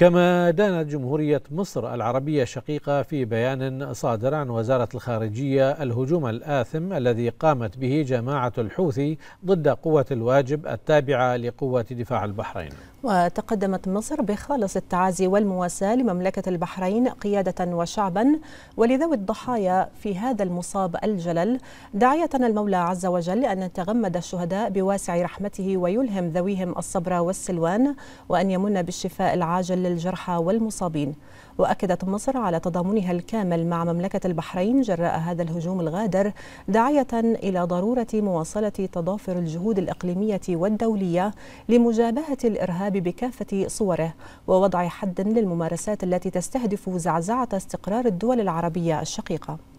كما دانت جمهورية مصر العربية الشقيقة في بيان صادر عن وزارة الخارجية الهجوم الآثم الذي قامت به جماعة الحوثي ضد قوة الواجب التابعة لقوة دفاع البحرين وتقدمت مصر بخالص التعازي والمواساة لمملكة البحرين قيادة وشعبا ولذوي الضحايا في هذا المصاب الجلل داعية المولى عز وجل أن يتغمد الشهداء بواسع رحمته ويلهم ذويهم الصبر والسلوان وأن يمن بالشفاء العاجل للجرحى والمصابين وأكدت مصر على تضامنها الكامل مع مملكة البحرين جراء هذا الهجوم الغادر داعية إلى ضرورة مواصلة تضافر الجهود الإقليمية والدولية لمجابهة الإرهاب بكافة صوره ووضع حد للممارسات التي تستهدف زعزعة استقرار الدول العربية الشقيقة